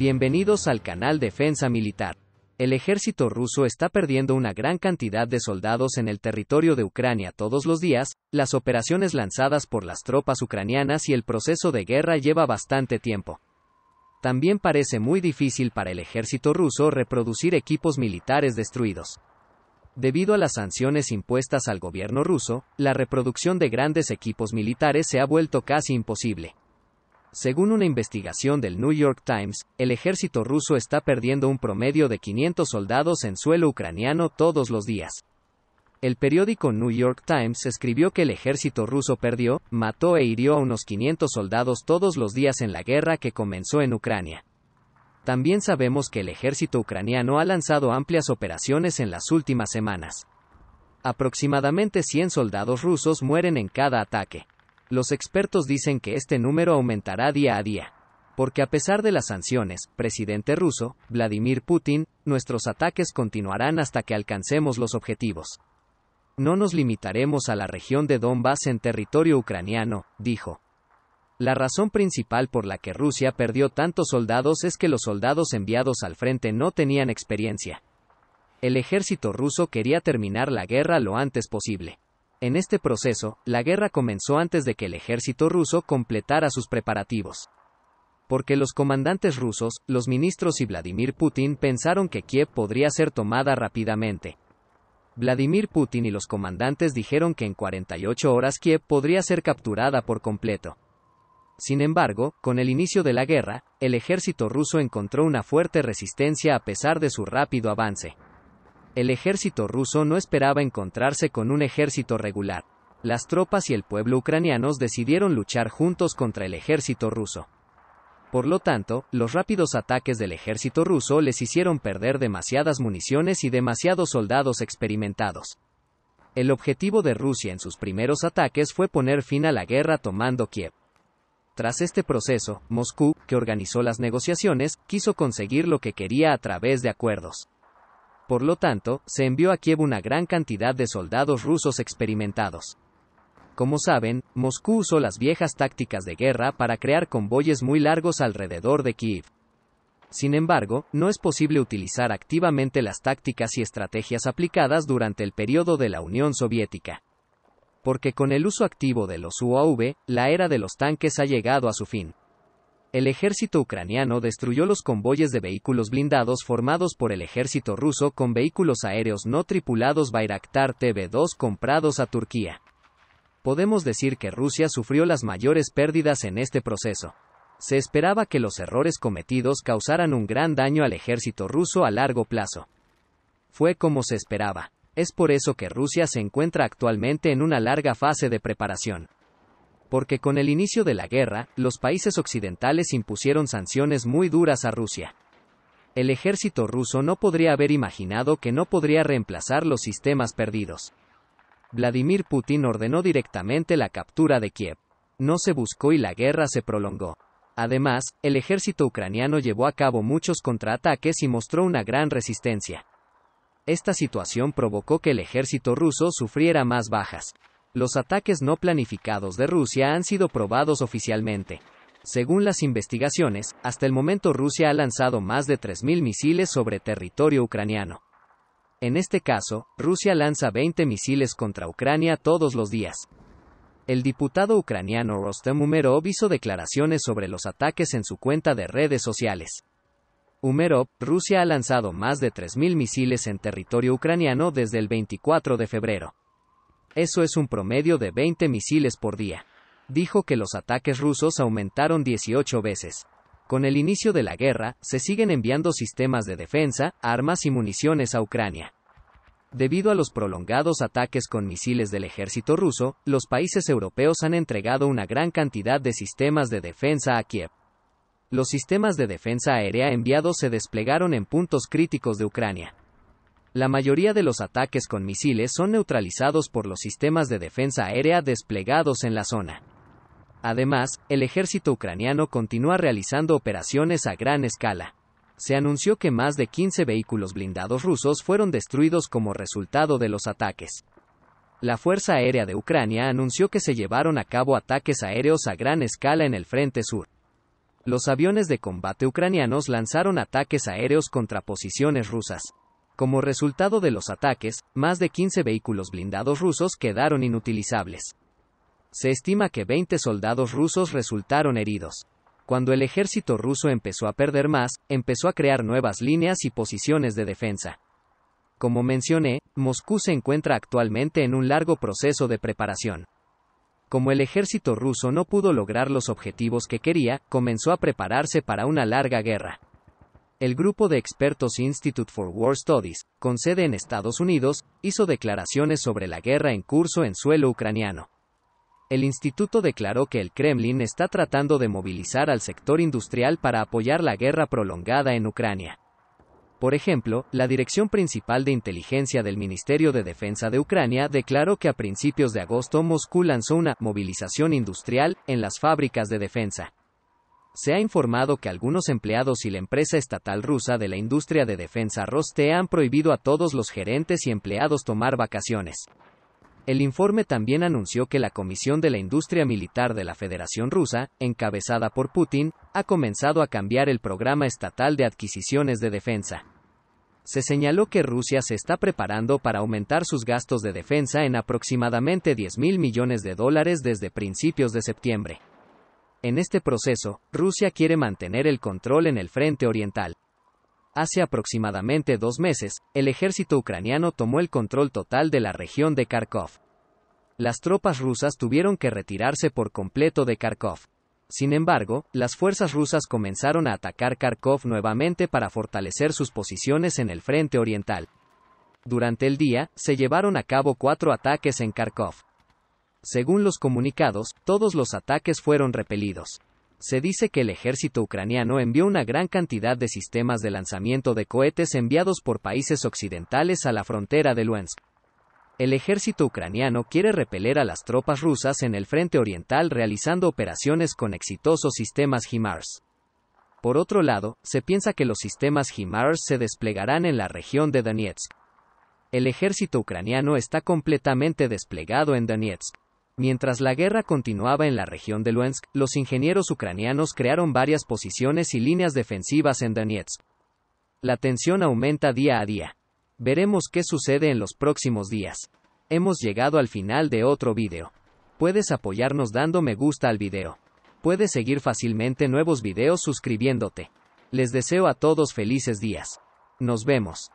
Bienvenidos al canal Defensa Militar. El ejército ruso está perdiendo una gran cantidad de soldados en el territorio de Ucrania todos los días, las operaciones lanzadas por las tropas ucranianas y el proceso de guerra lleva bastante tiempo. También parece muy difícil para el ejército ruso reproducir equipos militares destruidos. Debido a las sanciones impuestas al gobierno ruso, la reproducción de grandes equipos militares se ha vuelto casi imposible. Según una investigación del New York Times, el ejército ruso está perdiendo un promedio de 500 soldados en suelo ucraniano todos los días. El periódico New York Times escribió que el ejército ruso perdió, mató e hirió a unos 500 soldados todos los días en la guerra que comenzó en Ucrania. También sabemos que el ejército ucraniano ha lanzado amplias operaciones en las últimas semanas. Aproximadamente 100 soldados rusos mueren en cada ataque. Los expertos dicen que este número aumentará día a día. Porque a pesar de las sanciones, presidente ruso, Vladimir Putin, nuestros ataques continuarán hasta que alcancemos los objetivos. No nos limitaremos a la región de Donbass en territorio ucraniano, dijo. La razón principal por la que Rusia perdió tantos soldados es que los soldados enviados al frente no tenían experiencia. El ejército ruso quería terminar la guerra lo antes posible. En este proceso, la guerra comenzó antes de que el ejército ruso completara sus preparativos. Porque los comandantes rusos, los ministros y Vladimir Putin pensaron que Kiev podría ser tomada rápidamente. Vladimir Putin y los comandantes dijeron que en 48 horas Kiev podría ser capturada por completo. Sin embargo, con el inicio de la guerra, el ejército ruso encontró una fuerte resistencia a pesar de su rápido avance. El ejército ruso no esperaba encontrarse con un ejército regular. Las tropas y el pueblo ucranianos decidieron luchar juntos contra el ejército ruso. Por lo tanto, los rápidos ataques del ejército ruso les hicieron perder demasiadas municiones y demasiados soldados experimentados. El objetivo de Rusia en sus primeros ataques fue poner fin a la guerra tomando Kiev. Tras este proceso, Moscú, que organizó las negociaciones, quiso conseguir lo que quería a través de acuerdos. Por lo tanto, se envió a Kiev una gran cantidad de soldados rusos experimentados. Como saben, Moscú usó las viejas tácticas de guerra para crear convoyes muy largos alrededor de Kiev. Sin embargo, no es posible utilizar activamente las tácticas y estrategias aplicadas durante el periodo de la Unión Soviética. Porque con el uso activo de los UAV, la era de los tanques ha llegado a su fin. El ejército ucraniano destruyó los convoyes de vehículos blindados formados por el ejército ruso con vehículos aéreos no tripulados Bayraktar TB2 comprados a Turquía. Podemos decir que Rusia sufrió las mayores pérdidas en este proceso. Se esperaba que los errores cometidos causaran un gran daño al ejército ruso a largo plazo. Fue como se esperaba. Es por eso que Rusia se encuentra actualmente en una larga fase de preparación porque con el inicio de la guerra, los países occidentales impusieron sanciones muy duras a Rusia. El ejército ruso no podría haber imaginado que no podría reemplazar los sistemas perdidos. Vladimir Putin ordenó directamente la captura de Kiev. No se buscó y la guerra se prolongó. Además, el ejército ucraniano llevó a cabo muchos contraataques y mostró una gran resistencia. Esta situación provocó que el ejército ruso sufriera más bajas. Los ataques no planificados de Rusia han sido probados oficialmente. Según las investigaciones, hasta el momento Rusia ha lanzado más de 3.000 misiles sobre territorio ucraniano. En este caso, Rusia lanza 20 misiles contra Ucrania todos los días. El diputado ucraniano Rostem Umerov hizo declaraciones sobre los ataques en su cuenta de redes sociales. Umerov, Rusia ha lanzado más de 3.000 misiles en territorio ucraniano desde el 24 de febrero. Eso es un promedio de 20 misiles por día. Dijo que los ataques rusos aumentaron 18 veces. Con el inicio de la guerra, se siguen enviando sistemas de defensa, armas y municiones a Ucrania. Debido a los prolongados ataques con misiles del ejército ruso, los países europeos han entregado una gran cantidad de sistemas de defensa a Kiev. Los sistemas de defensa aérea enviados se desplegaron en puntos críticos de Ucrania. La mayoría de los ataques con misiles son neutralizados por los sistemas de defensa aérea desplegados en la zona. Además, el ejército ucraniano continúa realizando operaciones a gran escala. Se anunció que más de 15 vehículos blindados rusos fueron destruidos como resultado de los ataques. La Fuerza Aérea de Ucrania anunció que se llevaron a cabo ataques aéreos a gran escala en el frente sur. Los aviones de combate ucranianos lanzaron ataques aéreos contra posiciones rusas. Como resultado de los ataques, más de 15 vehículos blindados rusos quedaron inutilizables. Se estima que 20 soldados rusos resultaron heridos. Cuando el ejército ruso empezó a perder más, empezó a crear nuevas líneas y posiciones de defensa. Como mencioné, Moscú se encuentra actualmente en un largo proceso de preparación. Como el ejército ruso no pudo lograr los objetivos que quería, comenzó a prepararse para una larga guerra el grupo de expertos Institute for War Studies, con sede en Estados Unidos, hizo declaraciones sobre la guerra en curso en suelo ucraniano. El instituto declaró que el Kremlin está tratando de movilizar al sector industrial para apoyar la guerra prolongada en Ucrania. Por ejemplo, la Dirección Principal de Inteligencia del Ministerio de Defensa de Ucrania declaró que a principios de agosto Moscú lanzó una movilización industrial en las fábricas de defensa se ha informado que algunos empleados y la empresa estatal rusa de la industria de defensa Roste han prohibido a todos los gerentes y empleados tomar vacaciones. El informe también anunció que la Comisión de la Industria Militar de la Federación Rusa, encabezada por Putin, ha comenzado a cambiar el programa estatal de adquisiciones de defensa. Se señaló que Rusia se está preparando para aumentar sus gastos de defensa en aproximadamente 10 mil millones de dólares desde principios de septiembre. En este proceso, Rusia quiere mantener el control en el frente oriental. Hace aproximadamente dos meses, el ejército ucraniano tomó el control total de la región de Kharkov. Las tropas rusas tuvieron que retirarse por completo de Kharkov. Sin embargo, las fuerzas rusas comenzaron a atacar Kharkov nuevamente para fortalecer sus posiciones en el frente oriental. Durante el día, se llevaron a cabo cuatro ataques en Kharkov. Según los comunicados, todos los ataques fueron repelidos. Se dice que el ejército ucraniano envió una gran cantidad de sistemas de lanzamiento de cohetes enviados por países occidentales a la frontera de Luhansk. El ejército ucraniano quiere repeler a las tropas rusas en el frente oriental realizando operaciones con exitosos sistemas HIMARS. Por otro lado, se piensa que los sistemas HIMARS se desplegarán en la región de Donetsk. El ejército ucraniano está completamente desplegado en Donetsk. Mientras la guerra continuaba en la región de Luhansk, los ingenieros ucranianos crearon varias posiciones y líneas defensivas en Donetsk. La tensión aumenta día a día. Veremos qué sucede en los próximos días. Hemos llegado al final de otro video. Puedes apoyarnos dando me gusta al video. Puedes seguir fácilmente nuevos videos suscribiéndote. Les deseo a todos felices días. Nos vemos.